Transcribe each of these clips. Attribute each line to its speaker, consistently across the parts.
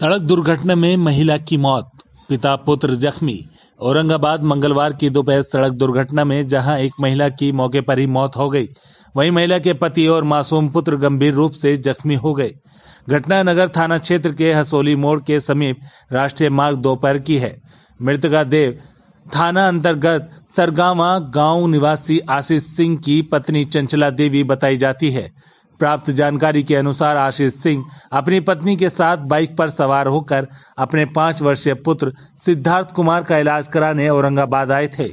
Speaker 1: सड़क दुर्घटना में महिला की मौत पिता पुत्र जख्मी औरंगाबाद मंगलवार की दोपहर सड़क दुर्घटना में जहां एक महिला की मौके पर ही मौत हो गई वहीं महिला के पति और मासूम पुत्र गंभीर रूप से जख्मी हो गए घटना नगर थाना क्षेत्र के हसोली मोड़ के समीप राष्ट्रीय मार्ग दोपहर की है मृतका देव थाना अंतर्गत सरगावा गांव निवासी आशीष सिंह की पत्नी चंचला देवी बताई जाती है प्राप्त जानकारी के अनुसार आशीष सिंह अपनी पत्नी के साथ बाइक पर सवार होकर अपने पांच वर्षीय पुत्र सिद्धार्थ कुमार का इलाज कराने औरंगाबाद आए थे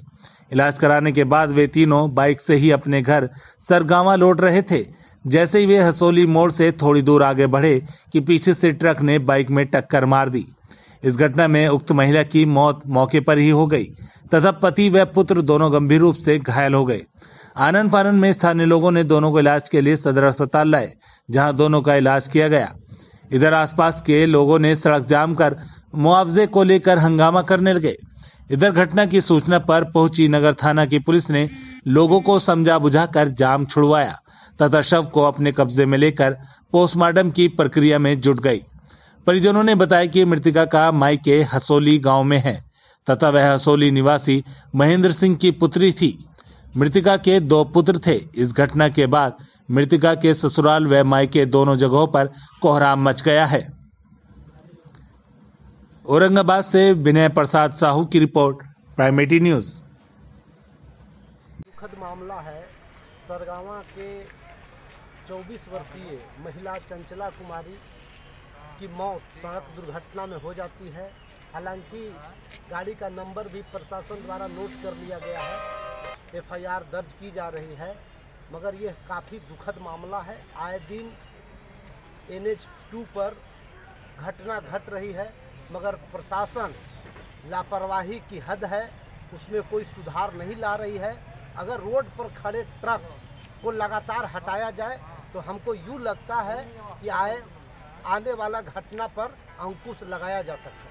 Speaker 1: इलाज कराने के बाद वे तीनों बाइक से ही अपने घर सरगावा लौट रहे थे जैसे ही वे हसोली मोड़ से थोड़ी दूर आगे बढ़े कि पीछे से ट्रक ने बाइक में टक्कर मार दी इस घटना में उक्त महिला की मौत मौके पर ही हो गई तथा पति व पुत्र दोनों गंभीर रूप से घायल हो गए आनंद फानंद में स्थानीय लोगों ने दोनों को इलाज के लिए सदर अस्पताल लाए जहां दोनों का इलाज किया गया इधर आसपास के लोगों ने सड़क जाम कर मुआवजे को लेकर हंगामा करने लगे इधर घटना की सूचना पर पहुंची नगर थाना की पुलिस ने लोगों को समझा बुझाकर जाम छुड़वाया तथा शव को अपने कब्जे में लेकर पोस्टमार्टम की प्रक्रिया में जुट गई परिजनों ने बताया कि मृतिका का मायके हसोली गांव में है तथा वह हसोली निवासी महेंद्र सिंह की पुत्री थी मृतिका के दो पुत्र थे इस घटना के बाद मृतिका के ससुराल व मायके दोनों जगहों पर कोहराम मच गया है औरंगाबाद से विनय प्रसाद साहू की रिपोर्ट प्राइमेटी न्यूज
Speaker 2: दुखद मामला है सरगावा के 24 वर्षीय महिला चंचला कुमारी की मौत सड़क दुर्घटना में हो जाती है हालांकि गाड़ी का नंबर भी प्रशासन द्वारा नोट कर लिया गया है एफआईआर दर्ज की जा रही है मगर यह काफ़ी दुखद मामला है आए दिन एन एच टू पर घटना घट रही है मगर प्रशासन लापरवाही की हद है उसमें कोई सुधार नहीं ला रही है अगर रोड पर खड़े ट्रक को लगातार हटाया जाए तो हमको यूँ लगता है कि आए आने वाला घटना पर अंकुश लगाया जा सकता है